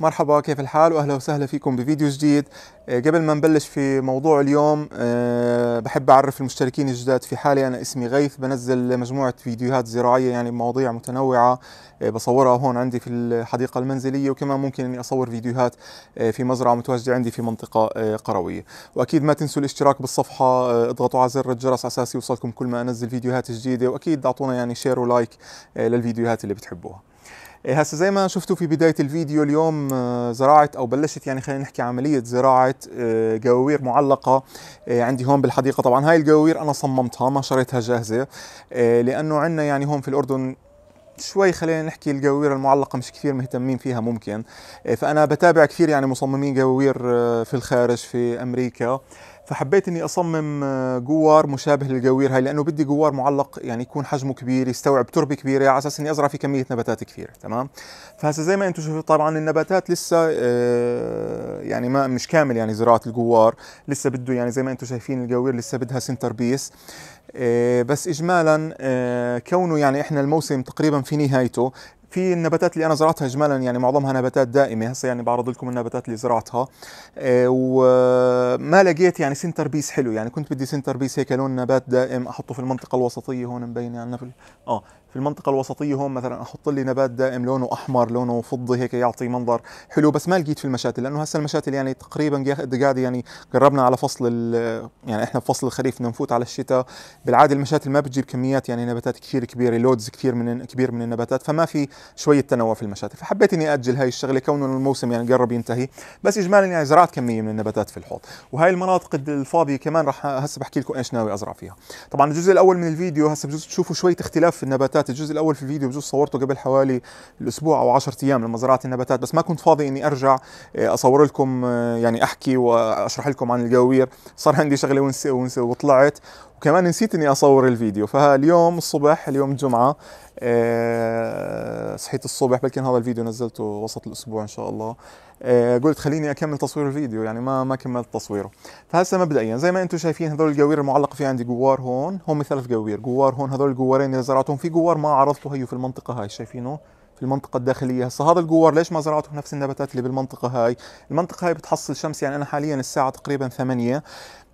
مرحبا كيف الحال واهلا وسهلا فيكم بفيديو جديد آه، قبل ما نبلش في موضوع اليوم آه، بحب اعرف المشتركين الجداد في حالي انا اسمي غيث بنزل مجموعه فيديوهات زراعيه يعني مواضيع متنوعه آه، بصورها هون عندي في الحديقه المنزليه وكمان ممكن اني اصور فيديوهات في مزرعه متواجده عندي في منطقه قرويه واكيد ما تنسوا الاشتراك بالصفحه اضغطوا على زر الجرس على اساس يوصلكم كل ما انزل فيديوهات جديده واكيد اعطونا يعني شير ولايك للفيديوهات اللي بتحبوها إيه، هسه زي ما شفتوا في بدايه الفيديو اليوم آه، زراعه او بلشت يعني خلينا نحكي عمليه زراعه آه، جواوير معلقه آه، عندي هون بالحديقه طبعا هاي الجواوير انا صممتها ما شريتها جاهزه لانه عندنا يعني هون في الاردن شوي خلينا نحكي الجواوير المعلقه مش كثير مهتمين فيها ممكن فانا بتابع كثير يعني مصممين جواوير في الخارج في امريكا فحبيت اني اصمم آه، جوار مشابه للجوير هاي لانه بدي جوار معلق يعني يكون حجمه كبير يستوعب تربه كبيره على اساس اني ازرع فيه كميه نباتات كثيره تمام فهسه زي ما انتم شفتوا طبعا النباتات لسه آه، يعني ما مش كامل يعني زراعه الجوار لسه بده يعني زي ما انتم شايفين الجوير لسه بدها سنتر بيس آه، بس اجمالا كونه يعني احنا الموسم تقريبا في نهايته في النباتات اللي انا زرعتها اجمالا يعني معظمها نباتات دائمه هسه يعني بعرض لكم النباتات اللي زرعتها آه، وما لقيت يعني سنتر بيس حلو يعني كنت بدي سنتر بيس هيك لون نبات دائم احطه في المنطقه الوسطيه هون مبين يعني في اه في المنطقة الوسطية هون مثلا احط لي نبات دائم لونه احمر لونه فضي هيك يعطي منظر حلو بس ما لقيت في المشاتل لانه هسه المشاتل يعني تقريبا قاعد يعني قربنا على فصل يعني احنا بفصل الخريف بدنا نفوت على الشتاء بالعاده المشاتل ما بتجيب كميات يعني نباتات كثير كبيره لودز كثير من كبير من النباتات فما في شويه تنوع في المشاتل فحبيت اني اجل هاي الشغله كونه الموسم يعني قرب ينتهي بس اجمالا يعني زرعت كميه من النباتات في الحوض وهي المناطق الفاضيه كمان راح هسه بحكي لكم ايش ناوي ازرع فيها طبعا الجزء الاول من الفيديو هسه بجوز تشوفوا شويه اختلاف في النباتات النباتات الجزء الاول في الفيديو بجوز صورته قبل حوالي الاسبوع او 10 ايام لما زرعت النباتات بس ما كنت فاضي اني ارجع آه، اصور لكم آه، يعني احكي واشرح لكم عن القوير صار عندي شغله ونسي ونسي وطلعت وكمان نسيت اني اصور الفيديو فاليوم الصبح اليوم الجمعه آه، صحيت الصبح بلكن هذا الفيديو نزلته وسط الاسبوع ان شاء الله آه، قلت خليني اكمل تصوير الفيديو يعني ما ما كملت تصويره فهسه مبدئيا زي ما انتم شايفين هذول القوير المعلقه في عندي جوار هون هم ثلاث قوير جوار هون هذول الجوارين اللي زرعتهم في جوار ما عرضته هيو في المنطقه هاي شايفينه في المنطقة الداخلية هسه هذا الجوار ليش ما زرعته نفس النباتات اللي بالمنطقة هاي المنطقة هاي بتحصل شمس يعني أنا حاليا الساعة تقريبا 8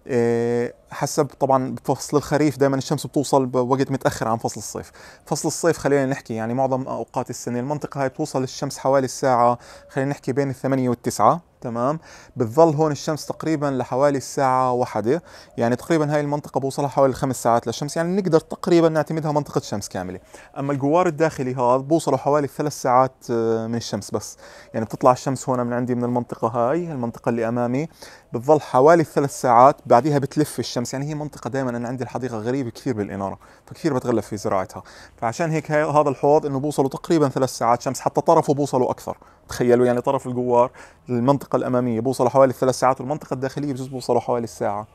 آه، حسب طبعا بفصل الخريف دائما الشمس بتوصل بوقت متاخر عن فصل الصيف فصل الصيف خلينا نحكي يعني معظم اوقات السنه المنطقه هاي بتوصل الشمس حوالي الساعه خلينا نحكي بين الثمانية والتسعة تمام بتظل هون الشمس تقريبا لحوالي الساعة واحدة يعني تقريبا هاي المنطقة بوصلها حوالي الخمس ساعات للشمس يعني نقدر تقريبا نعتمدها منطقة شمس كاملة أما الجوار الداخلي هذا بوصله حوالي ثلاث ساعات آه، من الشمس بس يعني بتطلع الشمس هون من عندي من المنطقة هاي المنطقة اللي أمامي بتظل حوالي ثلاث ساعات بعديها بتلف الشمس يعني هي منطقة دائما أنا عندي الحديقة غريبة كثير بالإنارة فكثير بتغلب في زراعتها فعشان هيك هذا الحوض إنه بوصله تقريبا ثلاث ساعات شمس حتى طرفه بوصله أكثر تخيلوا يعني طرف الجوار المنطقه الاماميه بوصلوا حوالي الثلاث ساعات والمنطقه الداخليه بجوز بوصلوا حوالي الساعه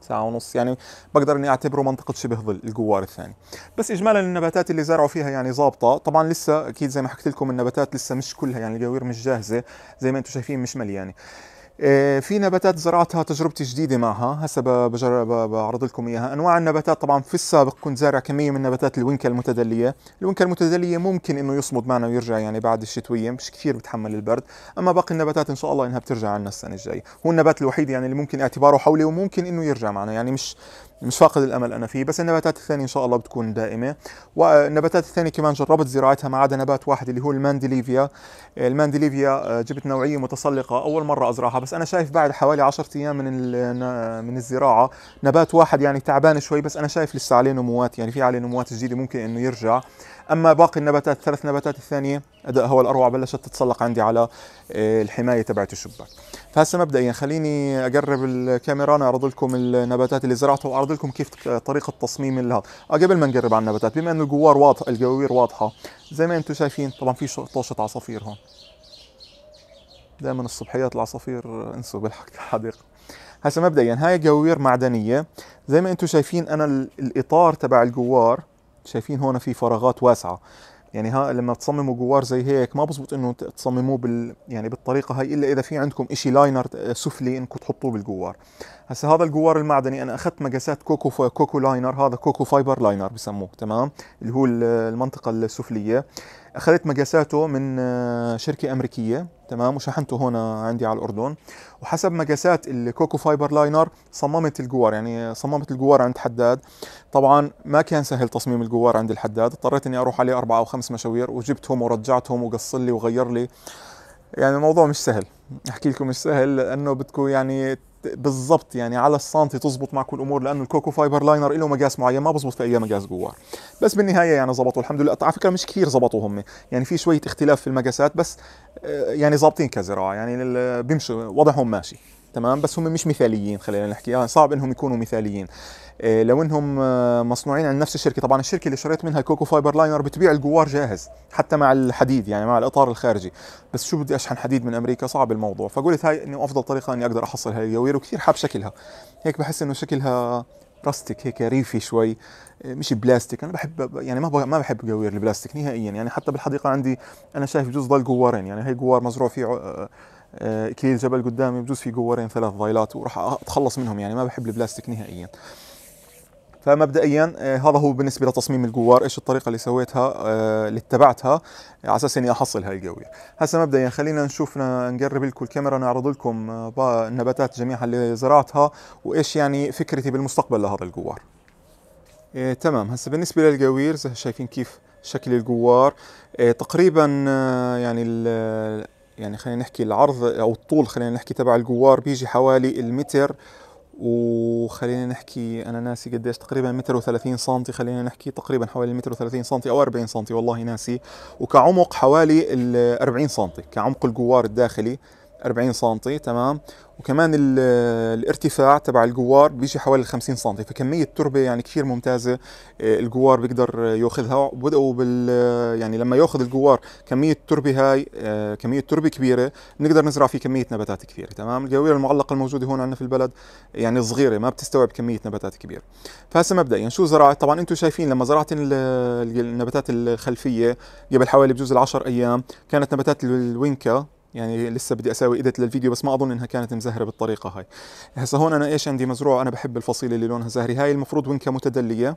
ساعة ونص يعني بقدر اني اعتبره منطقة شبه ظل الجوار الثاني بس اجمالا النباتات اللي زرعوا فيها يعني ظابطة طبعا لسه اكيد زي ما حكيت لكم النباتات لسه مش كلها يعني الجوير مش جاهزة زي ما انتم شايفين مش مليانة يعني. آه، في نباتات زرعتها تجربتي جديدة معها هسا بجرب بعرض لكم إياها أنواع النباتات طبعا في السابق كنت زارع كمية من نباتات الونكة المتدلية الونكة المتدلية ممكن إنه يصمد معنا ويرجع يعني بعد الشتوية مش كثير بتحمل البرد أما باقي النباتات إن شاء الله إنها بترجع عنا السنة الجاية هو النبات الوحيد يعني اللي ممكن اعتباره حولي وممكن إنه يرجع معنا يعني مش مش فاقد الامل انا فيه بس النباتات الثانيه ان شاء الله بتكون دائمه والنباتات الثانيه كمان جربت زراعتها ما عدا نبات واحد اللي هو المانديليفيا المانديليفيا آه، جبت نوعيه متسلقه اول مره ازرعها بس انا شايف بعد حوالي 10 ايام من من الزراعه نبات واحد يعني تعبان شوي بس انا شايف لسه عليه نموات يعني في عليه نموات جديده ممكن انه يرجع اما باقي النباتات الثلاث نباتات الثانيه اداء هو الاروع بلشت تتسلق عندي على آه، الحمايه تبعت الشباك فهسه مبدئيا خليني اقرب الكاميرا انا اعرض لكم النباتات اللي زرعتها واعرض لكم كيف طريقه تصميم لها قبل ما نقرب على النباتات بما انه الجوار واضح الجوير واضحه زي ما انتم شايفين طبعا في طوشه عصافير هون دائما الصبحيات العصافير آه، انسوا بالحق الحديقه هسه مبدئيا هاي جوير معدنيه زي ما انتم شايفين انا الاطار تبع الجوار شايفين هون في فراغات واسعه يعني ها لما تصمموا جوار زي هيك ما بزبط انه تصمموه بال يعني بالطريقه هاي الا اذا في عندكم شيء لاينر آه، سفلي انكم تحطوه بالجوار هسه هذا الجوار المعدني انا اخذت مقاسات كوكو فا كوكو لاينر هذا كوكو فايبر لاينر بسموه تمام اللي هو المنطقه السفليه اخذت مقاساته من آه، شركه امريكيه تمام وشحنته هنا عندي على الاردن وحسب مقاسات الكوكو فايبر لاينر صممت الجوار يعني صممت الجوار عند حداد طبعا ما كان سهل تصميم الجوار عند الحداد اضطريت اني اروح عليه اربعه او خمس مشاوير وجبتهم ورجعتهم وقص لي وغير لي يعني الموضوع مش سهل احكي لكم مش سهل لانه بدكم يعني بالضبط يعني على السنتي تزبط مع كل الامور لانه الكوكو فايبر لاينر له مقاس معين ما بزبط في اي مقاس جوار بس بالنهايه يعني زبطوا الحمد لله على فكره مش كثير زبطوا هم يعني في شويه اختلاف في المقاسات بس آه، يعني ظابطين كزراعه يعني بيمشوا وضعهم ماشي تمام بس هم مش مثاليين خلينا نحكي يعني صعب انهم يكونوا مثاليين آه، لو انهم آه، مصنوعين عند نفس الشركه طبعا الشركه اللي شريت منها الكوكو فايبر لاينر بتبيع الجوار جاهز حتى مع الحديد يعني مع الاطار الخارجي بس شو بدي اشحن حديد من امريكا صعب الموضوع فقلت هاي انه افضل طريقه اني اقدر احصل هاي الجوير وكثير حاب شكلها هيك بحس انه شكلها راستيك هيك ريفي شوي آه، مش بلاستيك انا بحب يعني ما ما بحب جوير البلاستيك نهائيا يعني حتى بالحديقه عندي انا شايف بجوز ضل جوارين يعني هي جوار مزروع فيه اكليل آه، جبل قدامي بجوز في جوارين ثلاث ضايلات وراح اتخلص منهم يعني ما بحب البلاستيك نهائيا فمبدئيا آه، هذا هو بالنسبه لتصميم الجوار ايش الطريقه اللي سويتها آه، اللي اتبعتها على اساس اني احصل هاي القوير هسه مبدئيا خلينا نشوف نقرب لكم الكاميرا نعرض لكم النباتات جميعها اللي زرعتها وايش يعني فكرتي بالمستقبل لهذا الجوار إيه تمام هسه بالنسبه للقوير شايفين كيف شكل الجوار إيه تقريبا يعني يعني خلينا نحكي العرض او الطول خلينا نحكي تبع الجوار بيجي حوالي المتر وخلينا نحكي انا ناسي قديش تقريبا متر و30 سم خلينا نحكي تقريبا حوالي متر و30 سم او 40 سم والله ناسي وكعمق حوالي ال 40 سم كعمق الجوار الداخلي 40 سم تمام وكمان الارتفاع تبع الجوار بيجي حوالي 50 سم فكميه تربه يعني كثير ممتازه آه، الجوار بيقدر ياخذها وبدأوا بال يعني لما ياخذ الجوار كميه تربه هاي آه، كميه تربه كبيره بنقدر نزرع فيه كميه نباتات كبيره تمام الجويره المعلقه الموجوده هون عندنا في البلد يعني صغيره ما بتستوعب كميه نباتات كبيره فهسه مبدئيا شو زرعت طبعا انتم شايفين لما زرعت النباتات الخلفيه قبل حوالي بجوز 10 ايام كانت نباتات الوينكا يعني لسه بدي اسوي ايديت للفيديو بس ما اظن انها كانت مزهره بالطريقه هاي هسه هون انا ايش عندي مزروعه انا بحب الفصيله اللي لونها زهري هاي المفروض ونكه متدليه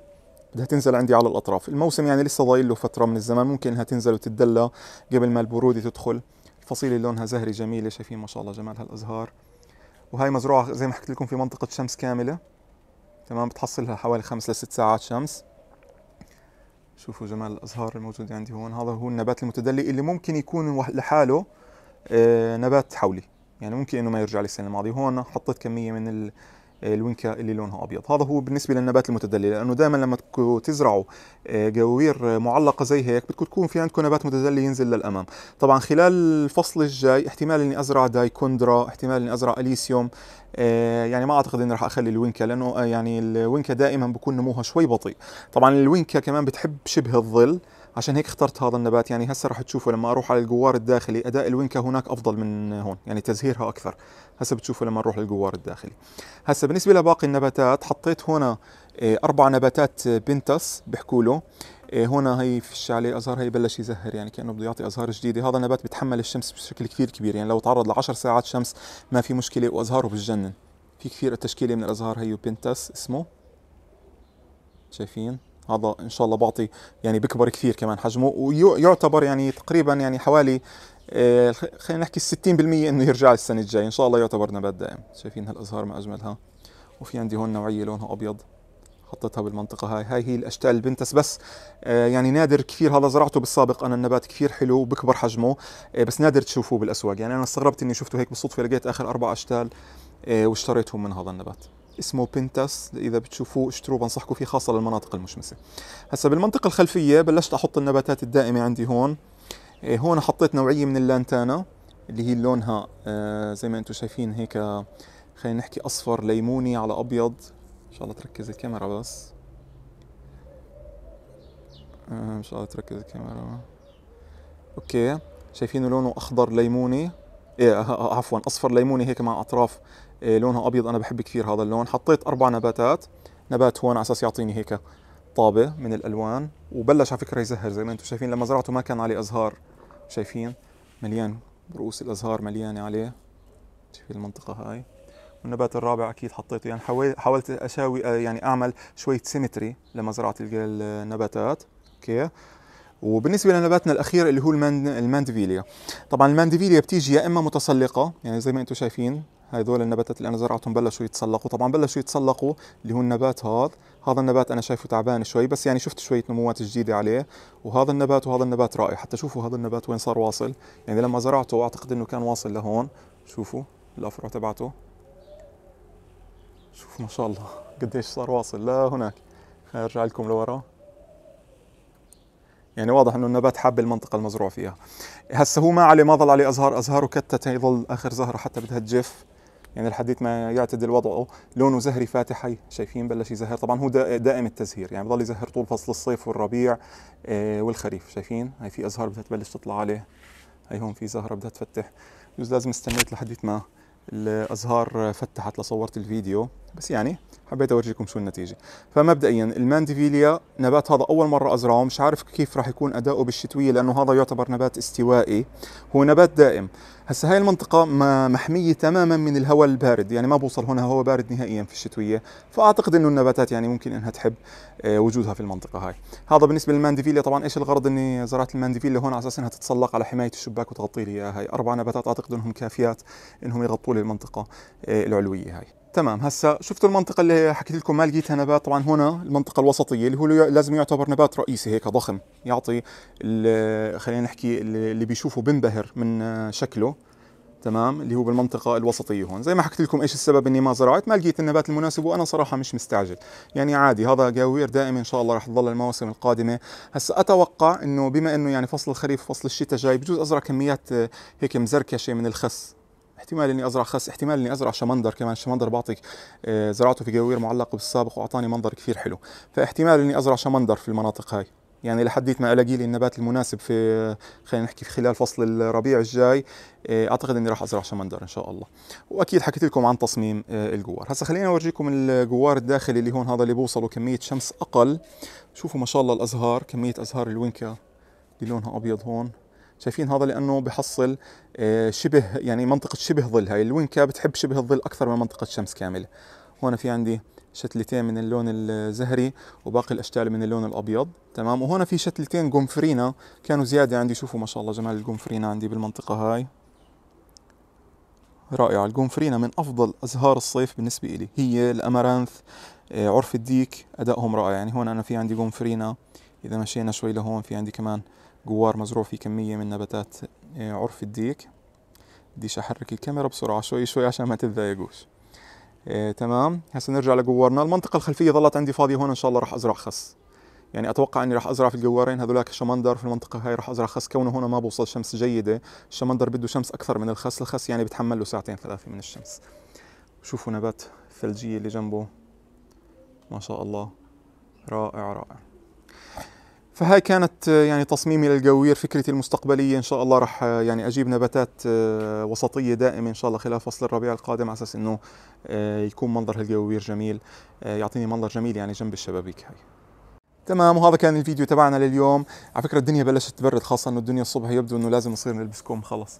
بدها تنزل عندي على الاطراف الموسم يعني لسه ضايل له فتره من الزمن ممكن انها تنزل وتتدلى قبل ما البروده تدخل الفصيله اللي لونها زهري جميله شايفين ما شاء الله جمال هالازهار وهي مزروعه زي ما حكيت لكم في منطقه شمس كامله تمام بتحصلها حوالي خمس لست ساعات شمس شوفوا جمال الازهار الموجوده عندي هون هذا هو النبات المتدلي اللي ممكن يكون لحاله آه، نبات حولي يعني ممكن انه ما يرجع لي السنه الماضيه هون حطيت كميه من الوينكا اللي لونها ابيض هذا هو بالنسبه للنبات المتدلله لانه دائما لما تزرعوا جواوير آه، آه، معلقه زي هيك بدكم تكون في عندكم نبات متدلي ينزل للامام طبعا خلال الفصل الجاي احتمال اني ازرع دايكوندرا احتمال اني ازرع اليسيوم يعني ما اعتقد اني راح اخلي الوينكا لانه يعني الوينكا دائما بكون نموها شوي بطيء طبعا الوينكا كمان بتحب شبه الظل عشان هيك اخترت هذا النبات يعني هسه راح تشوفوا لما اروح على الجوار الداخلي اداء الونكه هناك افضل من هون يعني تزهيرها اكثر هسه بتشوفوا لما نروح للجوار الداخلي هسه بالنسبه لباقي النباتات حطيت هنا آه، اربع نباتات آه، بنتس بحكوا له آه، هنا هي في عليه ازهار هي بلش يزهر يعني كانه بده يعطي ازهار جديده هذا النبات بتحمل الشمس بشكل كثير كبير يعني لو تعرض ل 10 ساعات شمس ما في مشكله وازهاره بتجنن في كثير تشكيله من الازهار هي بنتس اسمه شايفين هذا ان شاء الله بعطي يعني بكبر كثير كمان حجمه ويعتبر يعني تقريبا يعني حوالي آه، خلينا نحكي 60% انه يرجع السنه الجايه ان شاء الله يعتبر نبات دائم شايفين هالازهار ما اجملها وفي عندي هون نوعيه لونها ابيض حطيتها بالمنطقه هاي هاي هي الاشتال البنتس بس آه يعني نادر كثير هذا زرعته بالسابق انا النبات كثير حلو وبكبر حجمه آه بس نادر تشوفوه بالاسواق يعني انا استغربت اني شفته هيك بالصدفه لقيت اخر اربع اشتال آه واشتريتهم من هذا النبات اسمه بنتاس اذا بتشوفوه اشتروه بنصحكم فيه خاصه للمناطق المشمسه هسا بالمنطقه الخلفيه بلشت احط النباتات الدائمه عندي هون إيه، هون حطيت نوعيه من اللانتانا اللي هي لونها آه، زي ما انتم شايفين هيك خلينا نحكي اصفر ليموني على ابيض ان شاء الله تركز الكاميرا بس آه، ان شاء الله تركز الكاميرا اوكي شايفينه لونه اخضر ليموني ايه آه، عفوا اصفر ليموني هيك مع اطراف إيه، لونها ابيض انا بحب كثير هذا اللون حطيت اربع نباتات نبات هون على اساس يعطيني هيك طابه من الالوان وبلش على فكره يزهر زي ما انتم شايفين لما زرعته ما كان عليه ازهار شايفين مليان رؤوس الازهار مليانه عليه شايفين المنطقه هاي والنبات الرابع اكيد حطيته يعني حاولت اساوي آه، يعني اعمل شويه سيمتري لما زرعت النباتات اوكي وبالنسبه لنباتنا الاخير اللي هو الماندفيليا طبعا الماندفيليا بتيجي يا اما متسلقه يعني زي ما انتم شايفين هذول النباتات اللي انا زرعتهم بلشوا يتسلقوا طبعا بلشوا يتسلقوا اللي هو النبات هذا هذا النبات انا شايفه تعبان شوي بس يعني شفت شويه نموات جديده عليه وهذا النبات وهذا النبات رائع حتى شوفوا هذا النبات وين صار واصل يعني لما زرعته اعتقد انه كان واصل لهون شوفوا الافرع تبعته شوف ما شاء الله قديش صار واصل لا هناك ارجع لكم لورا يعني واضح انه النبات حاب المنطقه المزروع فيها هسه هو ما عليه ما ضل عليه ازهار ازهاره كتت يضل اخر زهره حتى بدها تجف يعني لحديت ما يعتدل وضعه لونه زهري فاتحي شايفين بلش يزهر طبعا هو دائم التزهير يعني بضل يزهر طول فصل الصيف والربيع آه، والخريف شايفين هاي في ازهار بدها تبلش تطلع عليه هاي هون في زهره بدها تفتح بجوز لازم استنيت لحديت ما الازهار فتحت لصورت الفيديو بس يعني حبيت اورجيكم شو النتيجه فمبدئيا المانديفيليا نبات هذا اول مره ازرعه مش عارف كيف راح يكون اداؤه بالشتويه لانه هذا يعتبر نبات استوائي هو نبات دائم هسه هاي المنطقة ما محمية تماما من الهواء البارد يعني ما بوصل هنا هواء بارد نهائيا في الشتوية فأعتقد أنه النباتات يعني ممكن أنها تحب آه، وجودها في المنطقة هاي هذا بالنسبة للمانديفيليا طبعا إيش الغرض أني زرعت المانديفيليا هون على أساس أنها تتسلق على حماية الشباك وتغطي لي إياها هاي أربع نباتات أعتقد أنهم كافيات أنهم يغطوا لي المنطقة آه، العلوية هاي تمام هسا شفتوا المنطقه اللي حكيت لكم ما لقيتها نبات طبعا هنا المنطقه الوسطيه اللي هو لازم يعتبر نبات رئيسي هيك ضخم يعطي خلينا نحكي اللي بيشوفه بنبهر من شكله تمام اللي هو بالمنطقه الوسطيه هون زي ما حكيت لكم ايش السبب اني ما زرعت ما لقيت النبات المناسب وانا صراحه مش مستعجل يعني عادي هذا جاوير دائما ان شاء الله راح تضل المواسم القادمه هسا اتوقع انه بما انه يعني فصل الخريف فصل الشتاء جاي بجوز ازرع كميات هيك مزركشه من الخس احتمال اني ازرع خس احتمال اني ازرع شمندر كمان الشمندر بعطيك آه، زرعته في جوير معلقه بالسابق واعطاني منظر كثير حلو فاحتمال اني ازرع شمندر في المناطق هاي يعني لحديت ما الاقي لي النبات المناسب في خلينا نحكي في خلال فصل الربيع الجاي آه، اعتقد اني راح ازرع شمندر ان شاء الله واكيد حكيت لكم عن تصميم آه، الجوار هسا خلينا اورجيكم الجوار الداخلي اللي هون هذا اللي بوصلوا كميه شمس اقل شوفوا ما شاء الله الازهار كميه ازهار الوينكا اللي لونها ابيض هون شايفين هذا لانه بحصل آه، شبه يعني منطقه شبه ظل هاي الوينكا بتحب شبه الظل اكثر من منطقه شمس كامله هون في عندي شتلتين من اللون الزهري وباقي الاشتال من اللون الابيض تمام وهنا في شتلتين جونفرينا كانوا زياده عندي شوفوا ما شاء الله جمال الجونفرينا عندي بالمنطقه هاي رائعه الجونفرينا من افضل ازهار الصيف بالنسبه لي هي الامارانث آه، عرف الديك ادائهم رائع يعني هون انا في عندي جونفرينا اذا مشينا شوي لهون في عندي كمان جوار مزروع فيه كمية من نباتات آه، عرف الديك بديش أحرك الكاميرا بسرعة شوي شوي عشان ما تتضايقوش إيه تمام هسا نرجع لجوارنا المنطقة الخلفية ظلت عندي فاضية هون إن شاء الله راح أزرع خس يعني اتوقع اني راح ازرع في الجوارين هذولاك الشمندر في المنطقه هاي راح ازرع خس كونه هنا ما بوصل شمس جيده الشمندر بده شمس اكثر من الخس الخس يعني بتحمل له ساعتين ثلاثه من الشمس شوفوا نبات الثلجيه اللي جنبه ما شاء الله رائع رائع فهاي كانت آه، يعني تصميمي للجوير فكرتي المستقبليه ان شاء الله راح آه، يعني اجيب نباتات آه، وسطيه دائمه ان شاء الله خلال فصل الربيع القادم على اساس انه يكون منظر هالجوير جميل يعطيني منظر جميل يعني جنب الشبابيك هاي تمام وهذا كان الفيديو تبعنا لليوم على فكره الدنيا بلشت تبرد خاصه انه الدنيا الصبح يبدو انه لازم نصير نلبس كوم خلص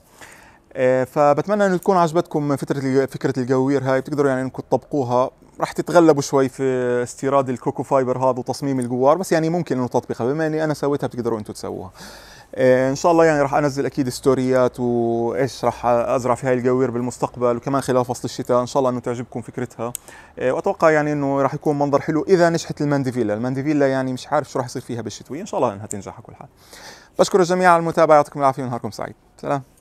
آه، فبتمنى انه تكون عجبتكم فكره فكره الجوير هاي بتقدروا يعني انكم تطبقوها راح تتغلبوا شوي في استيراد الكوكو فايبر هذا وتصميم الجوار بس يعني ممكن انه تطبيقها بما اني انا سويتها بتقدروا انتم تسووها آه، ان شاء الله يعني راح انزل اكيد ستوريات وايش راح ازرع في هاي الجوير بالمستقبل وكمان خلال فصل الشتاء ان شاء الله انه تعجبكم فكرتها آه، واتوقع يعني انه راح يكون منظر حلو اذا نجحت المانديفيلا المانديفيلا يعني مش عارف شو راح يصير فيها بالشتويه ان شاء الله انها تنجح على كل حال بشكر الجميع على المتابعه يعطيكم العافيه ونهاركم سعيد سلام